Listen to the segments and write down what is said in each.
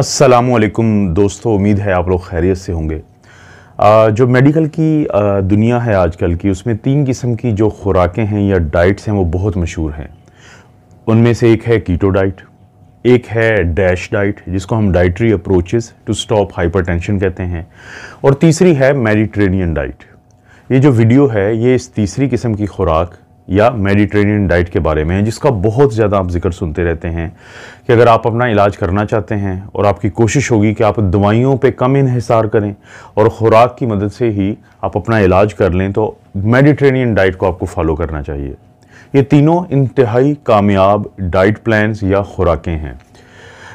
असलकुम दोस्तों उम्मीद है आप लोग खैरियत से होंगे जो मेडिकल की दुनिया है आजकल की उसमें तीन किस्म की जो खुराकें हैं या डाइट्स हैं वो बहुत मशहूर हैं उनमें से एक है कीटो डाइट एक है डैश डाइट जिसको हम dietary approaches to stop hypertension कहते हैं और तीसरी है मेडिट्रेनियन डाइट ये जो वीडियो है ये इस तीसरी किस्म की खुराक या मेडिटेरेनियन डाइट के बारे में जिसका बहुत ज़्यादा आप जिक्र सुनते रहते हैं कि अगर आप अपना इलाज करना चाहते हैं और आपकी कोशिश होगी कि आप दवाइयों पे कम इहिसार करें और ख़ुराक की मदद से ही आप अपना इलाज कर लें तो मेडिटेरेनियन डाइट को आपको फॉलो करना चाहिए ये तीनों इंतहाई कामयाब डाइट प्लान्स या खुराकें हैं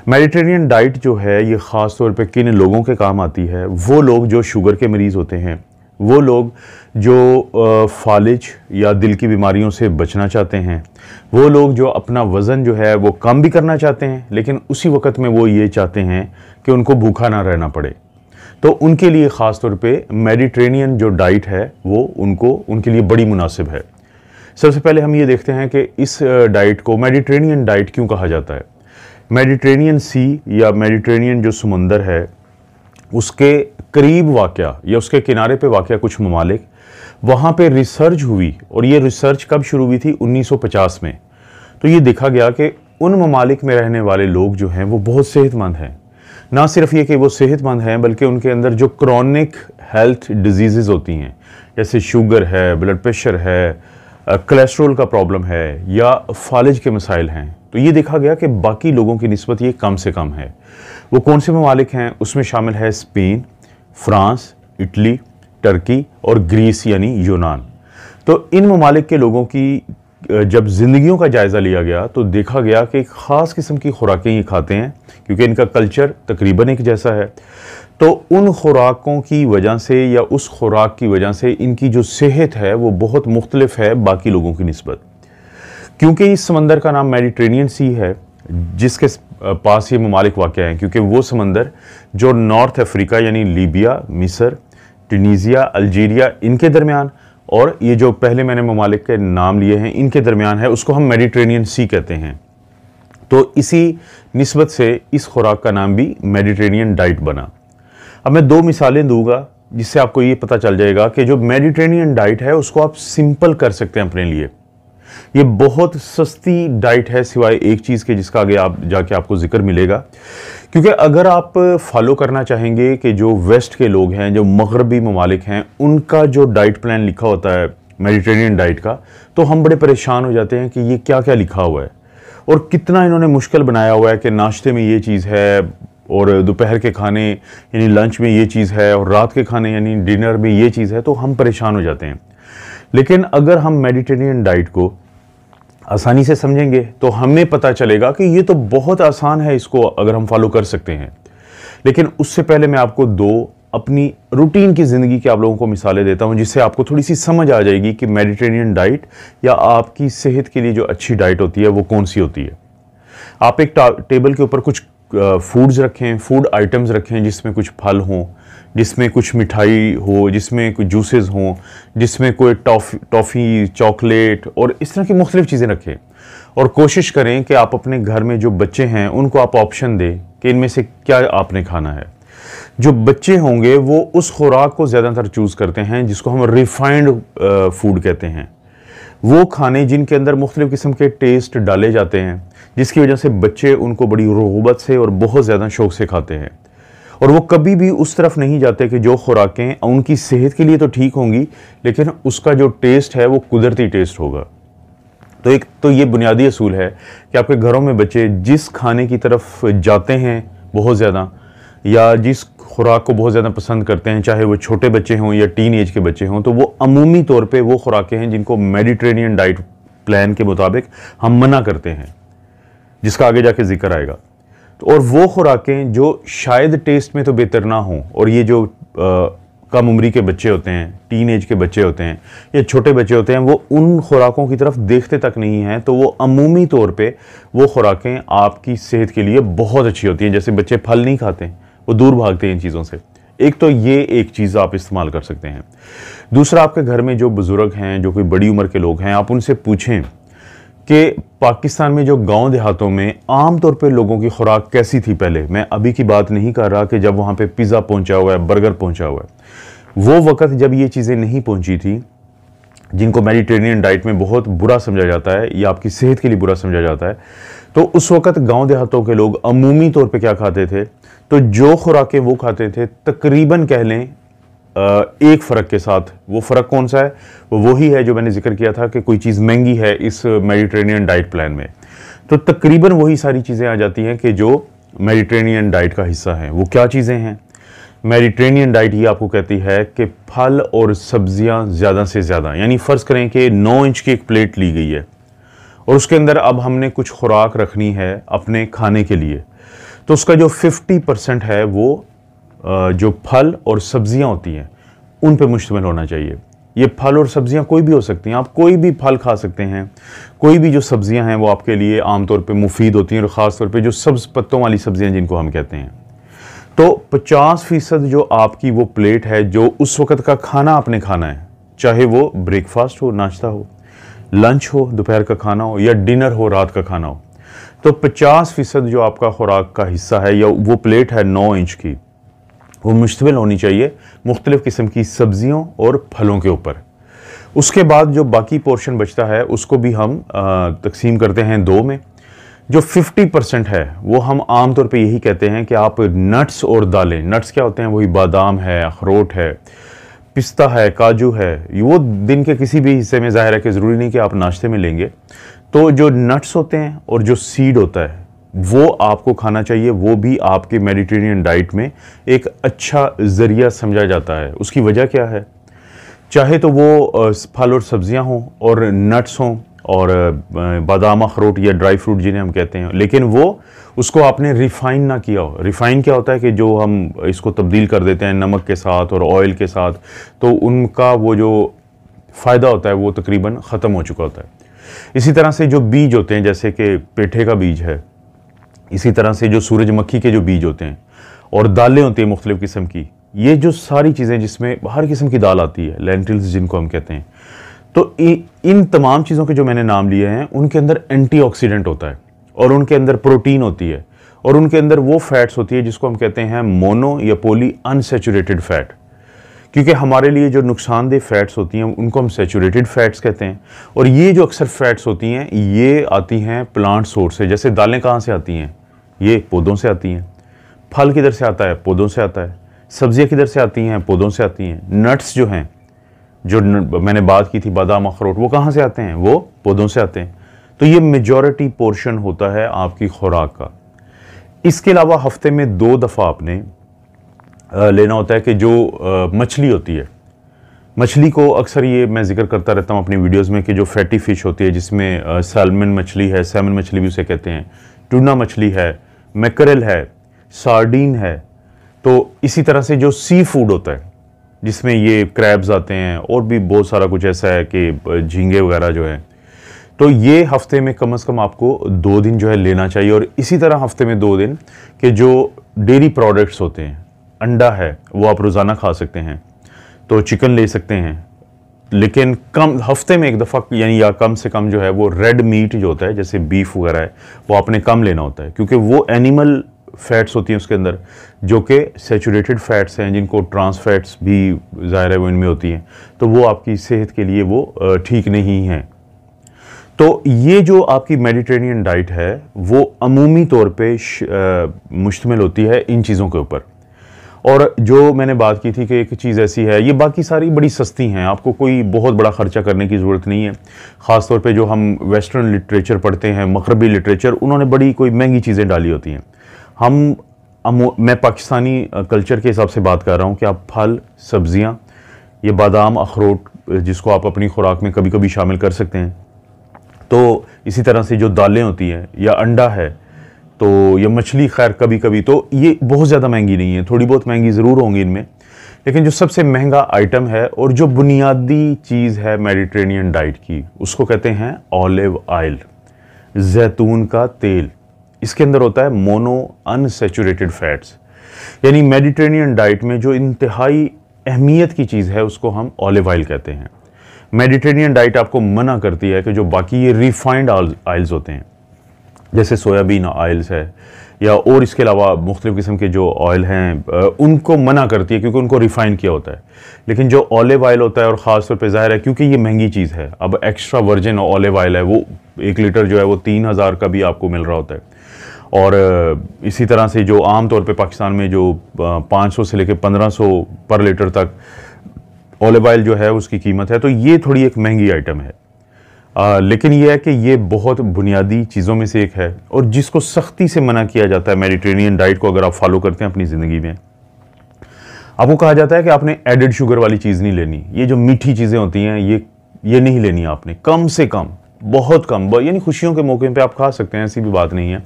मेडिटेरेनियन डाइट जो है ये ख़ास तौर पर किन लोगों के काम आती है वो लोग जो शुगर के मरीज़ होते हैं वो लोग जो फालिज या दिल की बीमारियों से बचना चाहते हैं वो लोग जो अपना वज़न जो है वो कम भी करना चाहते हैं लेकिन उसी वक्त में वो ये चाहते हैं कि उनको भूखा ना रहना पड़े तो उनके लिए ख़ास तौर पे मेडिट्रेनियन जो डाइट है वो उनको उनके लिए बड़ी मुनासिब है सबसे पहले हम ये देखते हैं कि इस डाइट को मेडिट्रेनियन डाइट क्यों कहा जाता है मेडिट्रेनियन सी या मेडिट्रेनियन जो समंदर है उसके करीब वाक़ या उसके किनारे पे वाक़ कुछ ममालिक वहाँ पे रिसर्च हुई और ये रिसर्च कब शुरू हुई थी 1950 में तो ये देखा गया कि उन ममालिक में रहने वाले लोग जो हैं वो बहुत सेहतमंद हैं ना सिर्फ ये कि वो सेहतमंद हैं बल्कि उनके अंदर जो क्रॉनिक हेल्थ डिजीज़ होती हैं जैसे शुगर है ब्लड प्रेशर है कोलेस्ट्रोल का प्रॉब्लम है या फालिज के मसाइल हैं तो ये देखा गया कि बाकी लोगों की नस्बत ये कम से कम है वो कौन से ममालिक हैं उसमें शामिल है स्पेन फ्रांस इटली टर्की और ग्रीस यानी यूनान तो इन ममालिक के लोगों की जब ज़िंदगियों का जायज़ा लिया गया तो देखा गया कि एक ख़ास किस्म की खुराकें ये खाते हैं क्योंकि इनका कल्चर तकरीबन एक जैसा है तो उन खुराकों की वजह से या उस खुराक की वजह से इनकी जो सेहत है वो बहुत मुख्तलफ है बाकी लोगों की नस्बत क्योंकि इस समंदर का नाम मेडिट्रेनियन सी है जिसके पास ये ममालिक वाक़ हैं क्योंकि वो समंदर जो नॉर्थ अफ्रीका यानी लीबिया मिसर टनीज़िया अल्जीरिया इनके दरमियान और ये जो पहले मैंने ममालिक के नाम लिए हैं इनके दरमियान है उसको हम मेडिट्रेनियन सी कहते हैं तो इसी नस्बत से इस खुराक का नाम भी मेडिट्रेनियन डाइट बना अब मैं दो मिसालें दूंगा जिससे आपको ये पता चल जाएगा कि जो मेडिट्रेनियन डाइट है उसको आप सिंपल कर सकते हैं अपने लिए ये बहुत सस्ती डाइट है सिवाय एक चीज़ के जिसका आगे आप जाके आपको जिक्र मिलेगा क्योंकि अगर आप फॉलो करना चाहेंगे कि जो वेस्ट के लोग हैं जो मगरबी ममालिक हैं उनका जो डाइट प्लान लिखा होता है मेडिटेरियन डाइट का तो हम बड़े परेशान हो जाते हैं कि ये क्या क्या लिखा हुआ है और कितना इन्होंने मुश्किल बनाया हुआ है कि नाश्ते में ये चीज़ है और दोपहर के खाने यानी लंच में ये चीज़ है और रात के खाने यानी डिनर में ये चीज़ है तो हम परेशान हो जाते हैं लेकिन अगर हम मेडिटेरियन डाइट को आसानी से समझेंगे तो हमें पता चलेगा कि ये तो बहुत आसान है इसको अगर हम फॉलो कर सकते हैं लेकिन उससे पहले मैं आपको दो अपनी रूटीन की ज़िंदगी की आप लोगों को मिसालें देता हूँ जिससे आपको थोड़ी सी समझ आ जाएगी कि मेडिटेरियन डाइट या आपकी सेहत के लिए जो अच्छी डाइट होती है वो कौन सी होती है आप एक टेबल के ऊपर कुछ फूड्स रखें फूड आइटम्स रखें जिसमें कुछ फल हों जिसमें कुछ मिठाई हो जिसमें कुछ जूसेस हों जिसमें कोई टॉफ टॉफ़ी चॉकलेट और इस तरह की मुख्तलिफ़ चीज़ें रखें और कोशिश करें कि आप अपने घर में जो बच्चे हैं उनको आप ऑप्शन दें कि इनमें से क्या आपने खाना है जो बच्चे होंगे वो उस खुराक को ज़्यादातर चूज़ करते हैं जिसको हम रिफाइंड फूड कहते हैं वो खाने जिनके अंदर मुख्तलिफ़ किस्म के टेस्ट डाले जाते हैं जिसकी वजह से बच्चे उनको बड़ी रगबत से और बहुत ज़्यादा शौक से खाते हैं और वो कभी भी उस तरफ नहीं जाते कि जो खुराकें उनकी सेहत के लिए तो ठीक होंगी लेकिन उसका जो टेस्ट है वो कुदरती टेस्ट होगा तो एक तो ये बुनियादी असूल है कि आपके घरों में बच्चे जिस खाने की तरफ जाते हैं बहुत ज़्यादा या जिस खुराक को बहुत ज़्यादा पसंद करते हैं चाहे वो छोटे बच्चे हों या टीन एज के बच्चे हों तो वो अमूमी तौर पे वो खुराकें हैं जिनको मेडिट्रेनियन डाइट प्लान के मुताबिक हम मना करते हैं जिसका आगे जाके जिक्र आएगा और वो खुराकें जो शायद टेस्ट में तो बेहतर ना हों और ये जो आ, कम उम्री के बच्चे होते हैं टीन के बच्चे होते हैं या छोटे बच्चे होते हैं वो उन खुराकों की तरफ देखते तक नहीं हैं तो वो अमूमी तौर पे वो खुराकें आपकी सेहत के लिए बहुत अच्छी होती हैं जैसे बच्चे फल नहीं खाते वो दूर भागते हैं इन चीज़ों से एक तो ये एक चीज़ आप इस्तेमाल कर सकते हैं दूसरा आपके घर में जो बुज़ुर्ग हैं जो कोई बड़ी उम्र के लोग हैं आप उनसे पूछें कि पाकिस्तान में जो गांव देहातों में आम तौर पे लोगों की खुराक कैसी थी पहले मैं अभी की बात नहीं कर रहा कि जब वहाँ पे पिज़्ज़ा पहुँचा हुआ है बर्गर पहुँचा हुआ है वो वक़्त जब ये चीज़ें नहीं पहुँची थी जिनको मेडिटेरेनियन डाइट में बहुत बुरा समझा जाता है या आपकी सेहत के लिए बुरा समझा जाता है तो उस वक़्त गाँव देहातों के लोग अमूमी तौर पर क्या खाते थे तो जो खुराकें वो खाते थे तकरीबन कह लें एक फ़र्क के साथ वो फ़र्क कौन सा है वो वही है जो मैंने जिक्र किया था कि कोई चीज़ महंगी है इस मेडिटेरेनियन डाइट प्लान में तो तकरीबन वही सारी चीज़ें आ जाती हैं कि जो मेडिटेरेनियन डाइट का हिस्सा हैं वो क्या चीज़ें हैं मेडिटेरेनियन डाइट ये आपको कहती है कि फल और सब्जियां ज़्यादा से ज़्यादा यानी फ़र्ज़ करें कि 9 इंच की एक प्लेट ली गई है और उसके अंदर अब हमने कुछ खुराक रखनी है अपने खाने के लिए तो उसका जो 50 परसेंट है वो जो फल और सब्ज़ियाँ होती हैं उन पे मुश्तमिल होना चाहिए ये फल और सब्ज़ियाँ कोई भी हो सकती हैं आप कोई भी फल खा सकते हैं कोई भी जो सब्ज़ियाँ हैं वो आपके लिए आमतौर पे मुफीद होती हैं और ख़ास तौर पे जो सब्ज़ पत्तों वाली सब्ज़ियाँ जिनको हम कहते हैं तो 50 फ़ीसद जो आपकी वो प्लेट है जो उस वक्त का खाना आपने खाना है चाहे वो ब्रेकफास्ट हो नाश्ता हो लंच हो दोपहर का खाना हो या डिनर हो रात का खाना हो तो पचास फ़ीसद जो आपका खुराक का हिस्सा है या वो प्लेट है नौ इंच की वो मुश्तमिल होनी चाहिए मुख्तलिफ़ किस्म की सब्ज़ियों और फलों के ऊपर उसके बाद जो बाकी पोर्शन बचता है उसको भी हम तकसीम करते हैं दो में जो 50 परसेंट है वो हम आम तौर पे यही कहते हैं कि आप नट्स और दालें नट्स क्या होते हैं वही बादाम है अखरोट है पिस्ता है काजू है वो दिन के किसी भी हिस्से में ज़ाहिर है कि ज़रूरी नहीं कि आप नाश्ते में लेंगे तो जो नट्स होते हैं और जो सीड होता है वो आपको खाना चाहिए वो भी आपके मेडिटेरियन डाइट में एक अच्छा ज़रिया समझा जाता है उसकी वजह क्या है चाहे तो वो फल और सब्ज़ियाँ हों और नट्स हों और बादाम अखरोट या ड्राई फ्रूट जिन्हें हम कहते हैं लेकिन वो उसको आपने रिफ़ाइन ना किया हो रिफ़ाइन क्या होता है कि जो हम इसको तब्दील कर देते हैं नमक के साथ और ऑयल के साथ तो उनका वो जो फ़ायदा होता है वो तकरीबन ख़त्म हो चुका होता है इसी तरह से जो बीज होते हैं जैसे कि पेठे का बीज है इसी तरह से जो सूरजमक्खी के जो बीज होते हैं और दालें होती हैं मुख्तलिफ़ किस्म की ये जो सारी चीज़ें जिसमें हर किस्म की दाल आती है लेंटिल्स जिनको हम कहते हैं तो इ, इन तमाम चीज़ों के जो मैंने नाम लिए हैं उनके अंदर एंटीऑक्सीडेंट होता है और उनके अंदर प्रोटीन होती है और उनके अंदर वो फैट्स होती है जिसको हम कहते हैं मोनो या पोली अनसेचुरेटेड फैट क्योंकि हमारे लिए जो नुकसानदेह फैट्स होती हैं उनको हम सेचूरेटेड फैट्स कहते हैं और ये जो अक्सर फैट्स होती हैं ये आती हैं प्लांट सोर्स से जैसे दालें कहाँ से आती हैं ये पौधों से आती हैं फल किधर से आता है पौधों से आता है सब्जियां किधर से आती हैं पौधों से आती हैं नट्स जो हैं जो मैंने बात की थी बादाम अखरोट वो कहाँ से आते हैं वो पौधों से आते हैं तो ये मेजॉरिटी पोर्शन होता है आपकी खुराक का इसके अलावा हफ्ते में दो दफ़ा आपने लेना होता है कि जो मछली होती है मछली को अक्सर ये मैं जिक्र करता रहता हूँ अपनी वीडियोस में कि जो फैटी फ़िश होती है जिसमें सैलमन मछली है सैलमन मछली भी उसे कहते हैं टूना मछली है मैकरल है सार्डीन है तो इसी तरह से जो सी फूड होता है जिसमें ये क्रैब्स आते हैं और भी बहुत सारा कुछ ऐसा है कि झींगे वगैरह जो हैं तो ये हफ्ते में कम से कम आपको दो दिन जो है लेना चाहिए और इसी तरह हफ्ते में दो दिन के जो डेयरी प्रोडक्ट्स होते हैं अंडा है वो आप रोज़ाना खा सकते हैं तो चिकन ले सकते हैं लेकिन कम हफ्ते में एक दफ़ा यानी या कम से कम जो है वो रेड मीट जो होता है जैसे बीफ वगैरह है वो आपने कम लेना होता है क्योंकि वो एनिमल फैट्स होती हैं उसके अंदर जो कि सेचूरेटेड फैट्स हैं जिनको ट्रांस फैट्स भी ज़ाहिर है वो इनमें होती हैं तो वो आपकी सेहत के लिए वो ठीक नहीं हैं तो ये जो आपकी मेडिटेरेनियन डाइट है वो अमूमी तौर पर मुश्तमिल होती है इन चीज़ों के ऊपर और जो मैंने बात की थी कि एक चीज़ ऐसी है ये बाकी सारी बड़ी सस्ती हैं आपको कोई बहुत बड़ा ख़र्चा करने की ज़रूरत नहीं है ख़ास तौर पे जो हम वेस्टर्न लिटरेचर पढ़ते हैं मकरबी लिटरेचर उन्होंने बड़ी कोई महंगी चीज़ें डाली होती हैं हम मैं पाकिस्तानी कल्चर के हिसाब से बात कर रहा हूँ कि आप फल सब्ज़ियाँ ये बादाम अखरोट जिसको आप अपनी खुराक में कभी कभी शामिल कर सकते हैं तो इसी तरह से जो दालें होती हैं या अंडा है तो ये मछली खैर कभी कभी तो ये बहुत ज़्यादा महंगी नहीं है थोड़ी बहुत महंगी ज़रूर होंगी इनमें लेकिन जो सबसे महंगा आइटम है और जो बुनियादी चीज़ है मेडिट्रेनियन डाइट की उसको कहते हैं ऑलिव आयल जैतून का तेल इसके अंदर होता है मोनो अनसेचुरेटेड फैट्स यानी मेडिट्रेनियन डाइट में जो इंतहाई अहमियत की चीज़ है उसको हम ऑलिव आयल कहते हैं मेडिट्रेनियन डाइट आपको मना करती है कि जो बाकी ये रिफाइंड आयल्स होते हैं जैसे सोयाबीन ऑयल्स है या और इसके अलावा मुख्तु किस्म के जो ऑयल हैं उनको मना करती है क्योंकि उनको रिफ़ाइन किया होता है लेकिन जो ऑलिव ऑयल होता है और ख़ास तौर पर ज़ाहिर है क्योंकि ये महंगी चीज़ है अब एक्स्ट्रा वर्जिन ऑलिव ऑयल है वो एक लीटर जो है वो तीन हज़ार का भी आपको मिल रहा होता है और इसी तरह से जो आम तौर पर पाकिस्तान में जो पाँच से लेकर पंद्रह पर लीटर तक ऑलिव ऑयल जो है उसकी कीमत है तो ये थोड़ी एक महंगी आइटम है आ, लेकिन यह है कि ये बहुत बुनियादी चीज़ों में से एक है और जिसको सख्ती से मना किया जाता है मेडिटेरेनियन डाइट को अगर आप फॉलो करते हैं अपनी ज़िंदगी में आपको कहा जाता है कि आपने एडेड शुगर वाली चीज़ नहीं लेनी ये जो मीठी चीज़ें होती हैं ये ये नहीं लेनी आपने कम से कम बहुत कम यानी खुशियों के मौके पे आप खा सकते हैं ऐसी भी बात नहीं है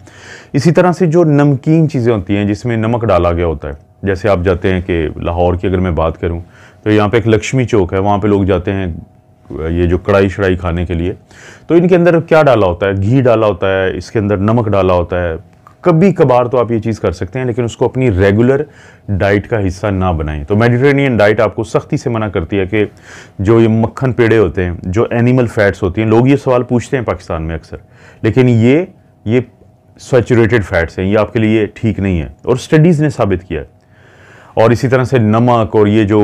इसी तरह से जो नमकीन चीज़ें होती हैं जिसमें नमक डाला गया होता है जैसे आप जाते हैं कि लाहौर की अगर मैं बात करूं तो यहाँ पे एक लक्ष्मी चौक है वहाँ पे लोग जाते हैं ये जो कढ़ाई शढ़ाई खाने के लिए तो इनके अंदर क्या डाला होता है घी डाला होता है इसके अंदर नमक डाला होता है कभी कभार तो आप ये चीज़ कर सकते हैं लेकिन उसको अपनी रेगुलर डाइट का हिस्सा ना बनाएं तो मेडिटेरेनियन डाइट आपको सख्ती से मना करती है कि जो ये मक्खन पेड़े होते हैं जो एनिमल फैट्स होती हैं लोग ये सवाल पूछते हैं पाकिस्तान में अक्सर लेकिन ये ये सैचुरेटेड फैट्स हैं ये आपके लिए ठीक नहीं है और स्टडीज़ ने साबित किया है और इसी तरह से नमक और ये जो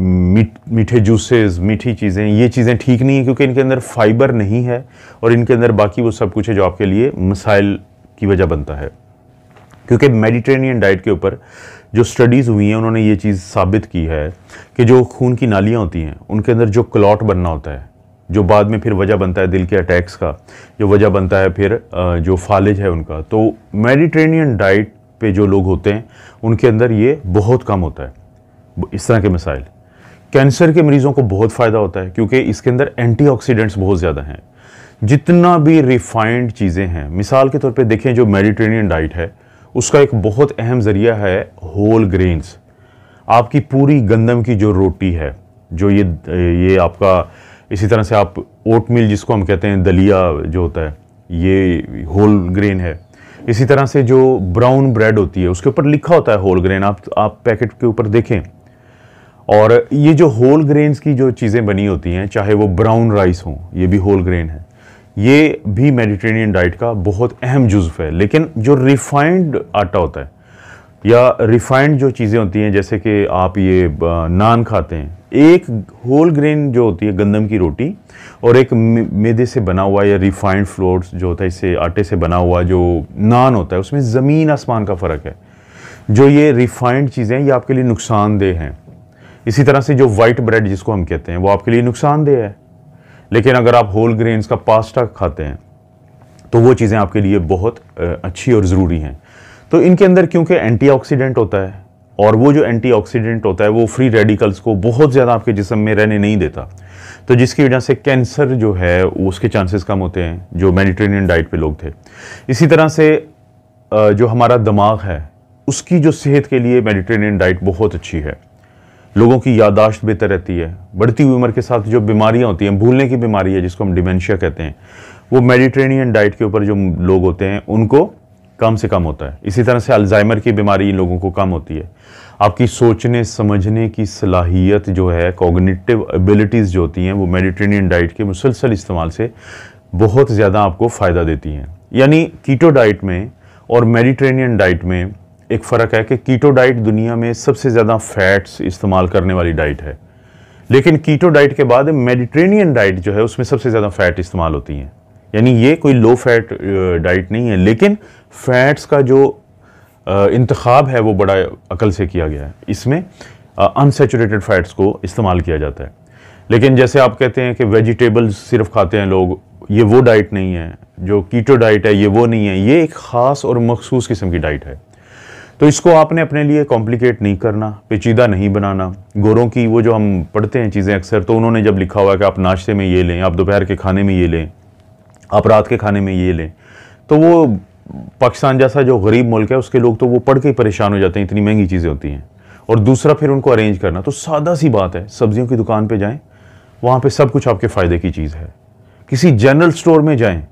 मीठ मीठे जूसेस मीठी चीज़ें ये चीज़ें ठीक नहीं हैं क्योंकि इनके अंदर फाइबर नहीं है और इनके अंदर बाकी वो सब कुछ है जो आपके लिए मसाइल की वजह बनता है क्योंकि मेडिटेरेनियन डाइट के ऊपर जो स्टडीज़ हुई हैं उन्होंने ये चीज़ साबित की है कि जो खून की नालियाँ होती हैं उनके अंदर जो क्लॉट बनना होता है जो बाद में फिर वजह बनता है दिल के अटैक्स का जो वजह बनता है फिर जो फालिज है उनका तो मेडिटेरेनियन डाइट पे जो लोग होते हैं उनके अंदर ये बहुत कम होता है इस तरह के मिसाइल कैंसर के मरीज़ों को बहुत फ़ायदा होता है क्योंकि इसके अंदर एंटीऑक्सीडेंट्स बहुत ज़्यादा हैं जितना भी रिफाइंड चीज़ें हैं मिसाल के तौर पे देखें जो मेडिटेरेनियन डाइट है उसका एक बहुत अहम ज़रिया है होल ग्रेन्स आपकी पूरी गंदम की जो रोटी है जो ये ये आपका इसी तरह से आप ओट मिल जिसको हम कहते हैं दलिया जो होता है ये होल ग्रेन है इसी तरह से जो ब्राउन ब्रेड होती है उसके ऊपर लिखा होता है होल ग्रेन आप आप पैकेट के ऊपर देखें और ये जो होल ग्रेन्स की जो चीज़ें बनी होती हैं चाहे वो ब्राउन राइस हो ये भी होल ग्रेन है ये भी मेडिटेरेनियन डाइट का बहुत अहम जुज्व है लेकिन जो रिफाइंड आटा होता है या रिफाइंड जो चीज़ें होती हैं जैसे कि आप ये नान खाते हैं एक होल ग्रेन जो होती है गंदम की रोटी और एक मैदे से बना हुआ या रिफाइंड फ्लोर जो होता है इससे आटे से बना हुआ जो नान होता है उसमें ज़मीन आसमान का फ़र्क है जो ये रिफाइंड चीज़ें ये आपके लिए नुकसानदेह हैं इसी तरह से जो वाइट ब्रेड जिसको हम कहते हैं वो आपके लिए नुकसानदेह है लेकिन अगर आप होल ग्रेन्स का पास्ता खाते हैं तो वो चीज़ें आपके लिए बहुत अच्छी और ज़रूरी हैं तो इनके अंदर क्योंकि एंटीऑक्सीडेंट होता है और वो जो एंटीऑक्सीडेंट होता है वो फ्री रेडिकल्स को बहुत ज़्यादा आपके जिसम में रहने नहीं देता तो जिसकी वजह से कैंसर जो है उसके चांसेस कम होते हैं जो मेडिटेरेनियन डाइट पे लोग थे इसी तरह से जो हमारा दिमाग है उसकी जो सेहत के लिए मेडिटेरेनियन डाइट बहुत अच्छी है लोगों की यादाश्त बेहतर रहती है बढ़ती हुई उम्र के साथ जो बीमारियाँ होती हैं भूलने की बीमारी है जिसको हम डिमेंशिया कहते हैं वो मेडिटेरेनियन डाइट के ऊपर जो लोग होते हैं उनको कम से कम होता है इसी तरह से अल्जाइमर की बीमारी लोगों को कम होती है आपकी सोचने समझने की सलाहियत जो है कॉग्निटिव एबिलिटीज़ जो होती हैं वो मेडिटेरेनियन डाइट के मुसलसल इस्तेमाल से बहुत ज़्यादा आपको फ़ायदा देती हैं यानी कीटो डाइट में और मेडिटेरेनियन डाइट में एक फ़र्क है कि कीटो डाइट दुनिया में सबसे ज़्यादा फैट्स इस्तेमाल करने वाली डाइट है लेकिन कीटो डाइट के बाद मेडिटेरेनियन डाइट जो है उसमें सबसे ज़्यादा फ़ैट इस्तेमाल होती हैं यानी ये कोई लो फैट डाइट नहीं है लेकिन फैट्स का जो इंतखब है वो बड़ा अकल से किया गया है इसमें अनसेचुरेटेड फैट्स को इस्तेमाल किया जाता है लेकिन जैसे आप कहते हैं कि वेजिटेबल्स सिर्फ खाते हैं लोग ये वो डाइट नहीं है जो कीटो डाइट है ये वो नहीं है ये एक ख़ास और मखसूस किस्म की डाइट है तो इसको आपने अपने लिए कॉम्प्लिकेट नहीं करना पेचीदा नहीं बनाना गोरों की वो जो हम पढ़ते हैं चीज़ें अक्सर तो उन्होंने जब लिखा हुआ है कि आप नाश्ते में ये लें आप दोपहर के खाने में ये लें आप रात के खाने में ये लें तो वो पाकिस्तान जैसा जो गरीब मुल्क है उसके लोग तो वो पढ़ के ही परेशान हो जाते हैं इतनी महंगी चीज़ें होती हैं और दूसरा फिर उनको अरेंज करना तो सादा सी बात है सब्जियों की दुकान पर जाएँ वहाँ पर सब कुछ आपके फ़ायदे की चीज़ है किसी जनरल स्टोर में जाएँ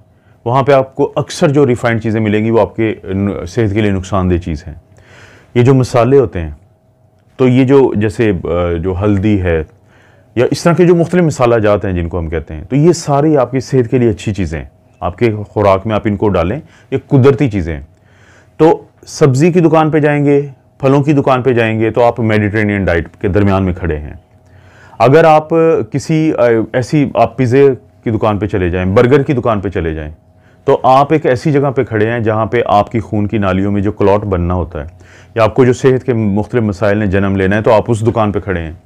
वहाँ पर आपको अक्सर जो रिफाइंड चीज़ें मिलेंगी वो आपके सेहत के लिए नुकसानदेह चीज़ हैं ये जो मसाले होते हैं तो ये जो जैसे जो हल्दी है या इस तरह के जो मुख्तलि मसाला जाते हैं जिनको हम कहते हैं तो ये सारी आपकी सेहत के लिए अच्छी चीज़ें हैं आपके खुराक में आप इनको डालें ये कुदरती चीज़ें हैं तो सब्ज़ी की दुकान पे जाएंगे फलों की दुकान पे जाएंगे तो आप मेडिटेरेनियन डाइट के दरमियान में खड़े हैं अगर आप किसी ऐसी आप पिज़्ज़े की दुकान पे चले जाएं बर्गर की दुकान पे चले जाएं तो आप एक ऐसी जगह पे खड़े हैं जहाँ पे आपकी खून की नालियों में जो क्लॉट बनना होता है या आपको जो सेहत के मुख्तलिफ मसाइल ने जन्म लेना है तो आप उस दुकान पर खड़े हैं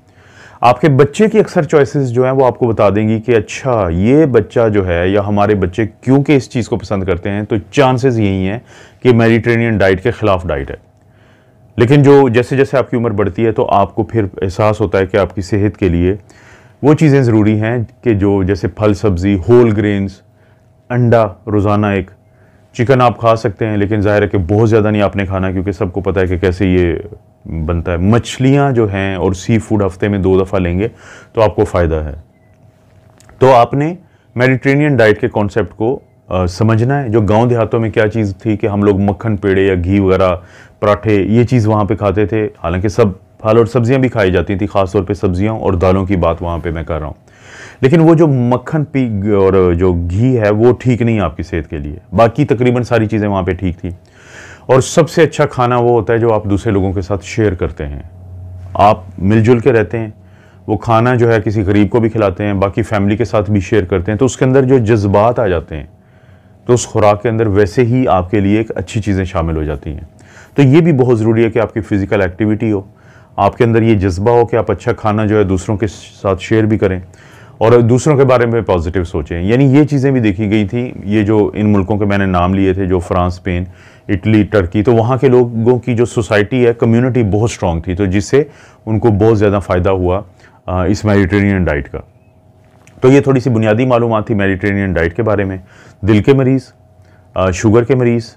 आपके बच्चे की अक्सर चॉइसेस जो हैं वो आपको बता देंगी कि अच्छा ये बच्चा जो है या हमारे बच्चे क्योंकि इस चीज़ को पसंद करते हैं तो चांसेस यही हैं कि मेडिट्रेनियन डाइट के ख़िलाफ़ डाइट है लेकिन जो जैसे जैसे आपकी उम्र बढ़ती है तो आपको फिर एहसास होता है कि आपकी सेहत के लिए वो चीज़ें ज़रूरी हैं कि जो जैसे फल सब्ज़ी होल ग्रेन्स अंडा रोज़ाना एक चिकन आप खा सकते हैं लेकिन ज़ाहिर है कि बहुत ज़्यादा नहीं आपने खाना क्योंकि सबको पता है कि कैसे ये बनता है मछलियाँ जो हैं और सी फूड हफ्ते में दो दफ़ा लेंगे तो आपको फ़ायदा है तो आपने मेडिट्रेनियन डाइट के कॉन्सेप्ट को आ, समझना है जो गांव देहातों में क्या चीज़ थी कि हम लोग मक्खन पेड़े या घी वगैरह पराठे ये चीज़ वहाँ पे खाते थे हालांकि सब फल और सब्ज़ियाँ भी खाई जाती थी ख़ासतौर पे सब्जियाँ और दालों की बात वहाँ पे मैं कर रहा हूँ लेकिन वो जो मक्खन पी और जो घी है वो ठीक नहीं है आपकी सेहत के लिए बाकी तकरीबन सारी चीज़ें वहाँ पर ठीक थी और सबसे अच्छा खाना वो होता है जो आप दूसरे लोगों के साथ शेयर करते हैं आप मिलजुल के रहते हैं वो खाना जो है किसी गरीब को भी खिलाते हैं बाकी फैमिली के साथ भी शेयर करते हैं तो उसके अंदर जो जज्बात आ जाते हैं तो उस खुराक के अंदर वैसे ही आपके लिए एक अच्छी चीज़ें शामिल हो जाती हैं तो ये भी बहुत ज़रूरी है कि आपकी फ़िज़िकल एक्टिविटी हो आपके अंदर ये जज्बा हो कि आप अच्छा खाना जो है दूसरों के साथ शेयर भी करें और दूसरों के बारे में पॉजिटिव सोचें यानी ये चीज़ें भी देखी गई थी ये जो इन मुल्कों के मैंने नाम लिए थे जो फ्रांस स्पेन इटली टर्की तो वहाँ के लोगों की जो सोसाइटी है कम्युनिटी बहुत स्ट्रांग थी तो जिससे उनको बहुत ज़्यादा फ़ायदा हुआ इस मेडिटेरेनियन डाइट का तो ये थोड़ी सी बुनियादी मालूम थी मेडिटेरेनियन डाइट के बारे में दिल के मरीज़ शुगर के मरीज़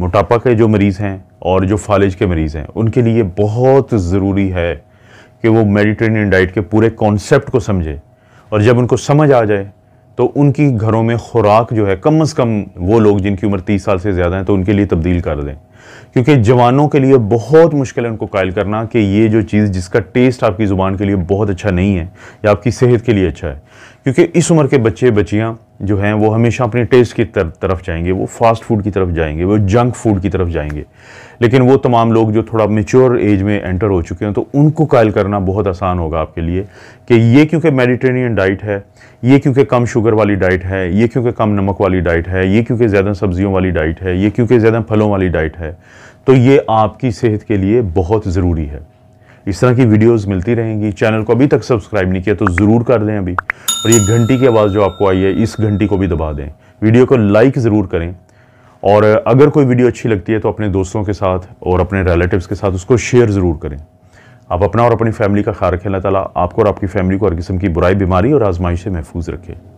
मोटापा के जो मरीज़ हैं और जो फालिज के मरीज़ हैं उनके लिए बहुत ज़रूरी है कि वो मेडिटेरेनियन डाइट के पूरे कॉन्सेप्ट को समझे और जब उनको समझ आ जाए तो उनकी घरों में खुराक जो है कम अज़ कम वो लोग जिनकी उम्र तीस साल से ज़्यादा है तो उनके लिए तब्दील कर दें क्योंकि जवानों के लिए बहुत मुश्किल है उनको कायल करना कि ये जो चीज़ जिसका टेस्ट आपकी ज़ुबान के लिए बहुत अच्छा नहीं है या आपकी सेहत के लिए अच्छा है क्योंकि इस उम्र के बच्चे बच्चियाँ जो हैं वो हमेशा अपने टेस्ट की तर, तरफ जाएंगे वो फास्ट फूड की तरफ जाएंगे वो जंक फूड की तरफ जाएंगे लेकिन वो तमाम लोग जो थोड़ा मेच्योर एज में एंटर हो चुके हैं तो उनको कायल करना बहुत आसान होगा आपके लिए कि ये क्योंकि मेडिटेरेनियन डाइट है ये क्योंकि कम शुगर वाली डाइट है ये क्योंकि कम नमक वाली डाइट है ये क्योंकि ज़्यादा सब्जियों वाली डाइट है ये क्योंकि ज़्यादा फलों वाली डाइट है तो ये आपकी सेहत के लिए बहुत ज़रूरी है इस तरह की वीडियोस मिलती रहेंगी चैनल को अभी तक सब्सक्राइब नहीं किया तो ज़रूर कर दें अभी और ये घंटी की आवाज़ जो आपको आई है इस घंटी को भी दबा दें वीडियो को लाइक ज़रूर करें और अगर कोई वीडियो अच्छी लगती है तो अपने दोस्तों के साथ और अपने रिलेटिव्स के साथ उसको शेयर ज़रूर करें आप अपना और अपनी फैमिली का ख्याल रखें अल्लाह ताला आपको और आपकी फैमिली को हर किस्म की बुराई बीमारी और आजमाइश से महफूज रखें